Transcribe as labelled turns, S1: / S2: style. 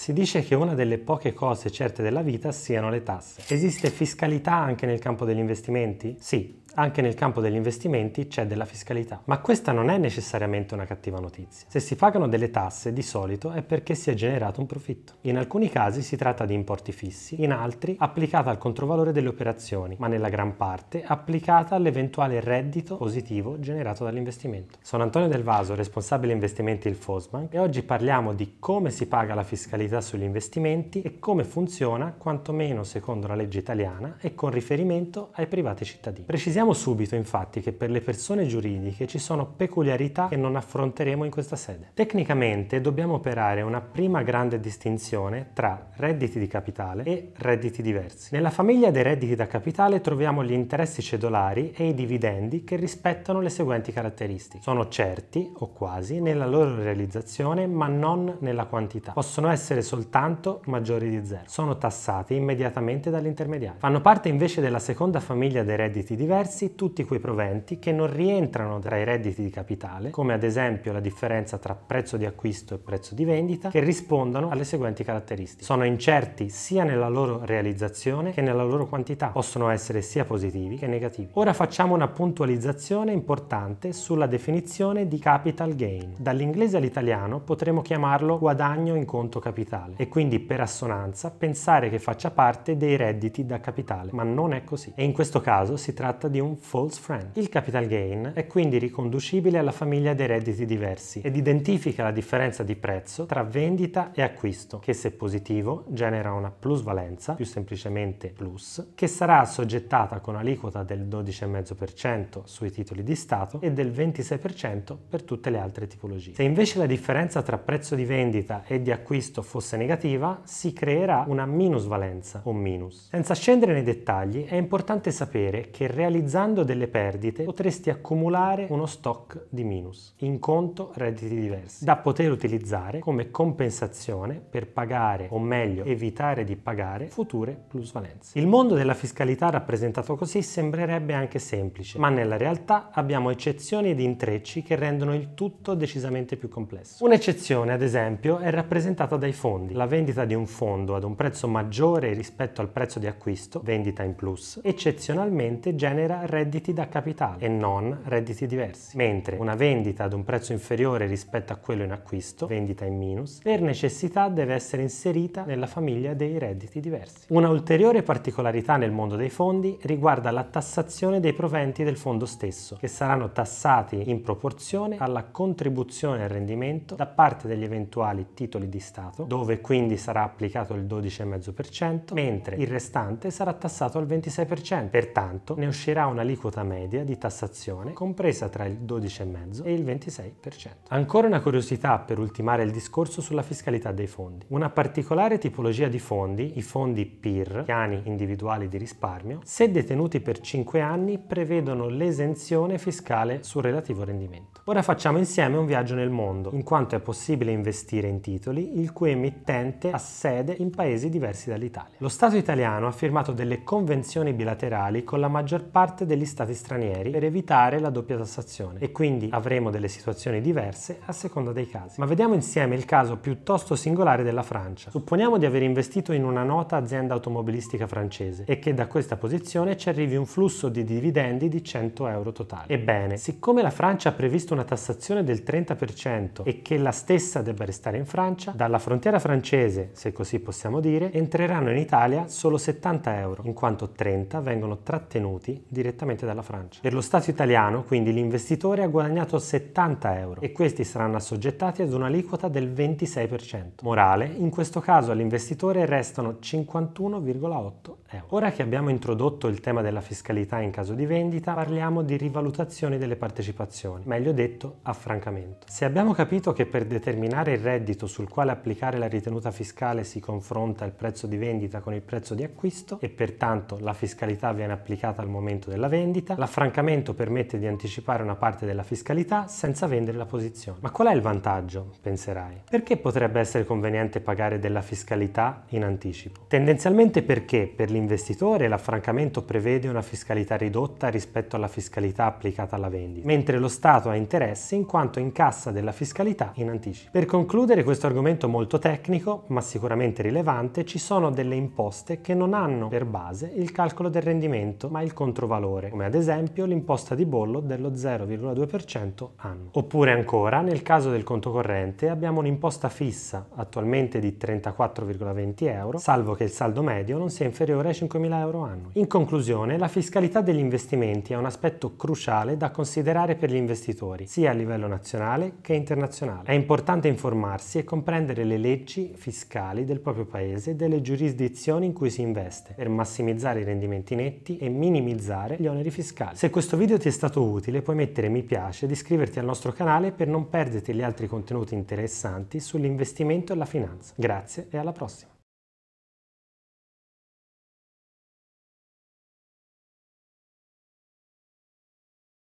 S1: Si dice che una delle poche cose certe della vita siano le tasse. Esiste fiscalità anche nel campo degli investimenti? Sì, anche nel campo degli investimenti c'è della fiscalità. Ma questa non è necessariamente una cattiva notizia. Se si pagano delle tasse, di solito è perché si è generato un profitto. In alcuni casi si tratta di importi fissi, in altri applicata al controvalore delle operazioni, ma nella gran parte applicata all'eventuale reddito positivo generato dall'investimento. Sono Antonio Del Vaso, responsabile investimenti del Fosman, e oggi parliamo di come si paga la fiscalità sugli investimenti e come funziona, quantomeno secondo la legge italiana e con riferimento ai privati cittadini. Precisiamo Notiamo subito infatti che per le persone giuridiche ci sono peculiarità che non affronteremo in questa sede. Tecnicamente dobbiamo operare una prima grande distinzione tra redditi di capitale e redditi diversi. Nella famiglia dei redditi da capitale troviamo gli interessi cedolari e i dividendi che rispettano le seguenti caratteristiche. Sono certi, o quasi, nella loro realizzazione ma non nella quantità. Possono essere soltanto maggiori di zero. Sono tassati immediatamente dall'intermediario. Fanno parte invece della seconda famiglia dei redditi diversi persi tutti quei proventi che non rientrano tra i redditi di capitale, come ad esempio la differenza tra prezzo di acquisto e prezzo di vendita, che rispondono alle seguenti caratteristiche. Sono incerti sia nella loro realizzazione che nella loro quantità. Possono essere sia positivi che negativi. Ora facciamo una puntualizzazione importante sulla definizione di capital gain. Dall'inglese all'italiano potremmo chiamarlo guadagno in conto capitale e quindi per assonanza pensare che faccia parte dei redditi da capitale, ma non è così. E in questo caso si tratta di un false friend. Il capital gain è quindi riconducibile alla famiglia dei redditi diversi ed identifica la differenza di prezzo tra vendita e acquisto, che se positivo genera una plusvalenza, più semplicemente plus, che sarà assoggettata con aliquota del 12,5% sui titoli di Stato e del 26% per tutte le altre tipologie. Se invece la differenza tra prezzo di vendita e di acquisto fosse negativa, si creerà una minusvalenza o minus. Senza scendere nei dettagli, è importante sapere che realizzare Realizzando delle perdite potresti accumulare uno stock di minus in conto redditi diversi da poter utilizzare come compensazione per pagare o meglio evitare di pagare future plusvalenze. Il mondo della fiscalità rappresentato così sembrerebbe anche semplice, ma nella realtà abbiamo eccezioni ed intrecci che rendono il tutto decisamente più complesso. Un'eccezione, ad esempio, è rappresentata dai fondi. La vendita di un fondo ad un prezzo maggiore rispetto al prezzo di acquisto, vendita in plus, eccezionalmente genera redditi da capitale e non redditi diversi, mentre una vendita ad un prezzo inferiore rispetto a quello in acquisto, vendita in minus, per necessità deve essere inserita nella famiglia dei redditi diversi. Una ulteriore particolarità nel mondo dei fondi riguarda la tassazione dei proventi del fondo stesso, che saranno tassati in proporzione alla contribuzione al rendimento da parte degli eventuali titoli di Stato, dove quindi sarà applicato il 12,5%, mentre il restante sarà tassato al 26%. Pertanto ne uscirà un'aliquota media di tassazione compresa tra il 12,5 e il 26%. Ancora una curiosità per ultimare il discorso sulla fiscalità dei fondi. Una particolare tipologia di fondi, i fondi PIR, piani individuali di risparmio, se detenuti per 5 anni prevedono l'esenzione fiscale sul relativo rendimento. Ora facciamo insieme un viaggio nel mondo, in quanto è possibile investire in titoli il cui emittente ha sede in paesi diversi dall'Italia. Lo Stato italiano ha firmato delle convenzioni bilaterali con la maggior parte parte degli stati stranieri per evitare la doppia tassazione e quindi avremo delle situazioni diverse a seconda dei casi. Ma vediamo insieme il caso piuttosto singolare della Francia. Supponiamo di aver investito in una nota azienda automobilistica francese e che da questa posizione ci arrivi un flusso di dividendi di 100 euro totali. Ebbene, siccome la Francia ha previsto una tassazione del 30% e che la stessa debba restare in Francia, dalla frontiera francese, se così possiamo dire, entreranno in Italia solo 70 euro, in quanto 30 vengono trattenuti direttamente direttamente dalla Francia. Per lo Stato italiano, quindi, l'investitore ha guadagnato 70 euro e questi saranno assoggettati ad un'aliquota del 26%. Morale, in questo caso all'investitore restano 51,8 euro. Ora che abbiamo introdotto il tema della fiscalità in caso di vendita, parliamo di rivalutazione delle partecipazioni, meglio detto affrancamento. Se abbiamo capito che per determinare il reddito sul quale applicare la ritenuta fiscale si confronta il prezzo di vendita con il prezzo di acquisto e pertanto la fiscalità viene applicata al momento della vendita, l'affrancamento permette di anticipare una parte della fiscalità senza vendere la posizione. Ma qual è il vantaggio, penserai? Perché potrebbe essere conveniente pagare della fiscalità in anticipo? Tendenzialmente perché per l'investitore l'affrancamento prevede una fiscalità ridotta rispetto alla fiscalità applicata alla vendita, mentre lo Stato ha interessi in quanto incassa della fiscalità in anticipo. Per concludere questo argomento molto tecnico, ma sicuramente rilevante, ci sono delle imposte che non hanno per base il calcolo del rendimento, ma il controvalore valore, come ad esempio l'imposta di bollo dello 0,2% anno. Oppure ancora, nel caso del conto corrente, abbiamo un'imposta fissa, attualmente di 34,20 euro, salvo che il saldo medio non sia inferiore ai 5.000 euro annui. In conclusione, la fiscalità degli investimenti è un aspetto cruciale da considerare per gli investitori, sia a livello nazionale che internazionale. È importante informarsi e comprendere le leggi fiscali del proprio paese e delle giurisdizioni in cui si investe, per massimizzare i rendimenti netti e minimizzare evitare gli oneri fiscali. Se questo video ti è stato utile puoi mettere mi piace ed iscriverti al nostro canale per non perderti gli altri contenuti interessanti sull'investimento e la finanza. Grazie e alla prossima!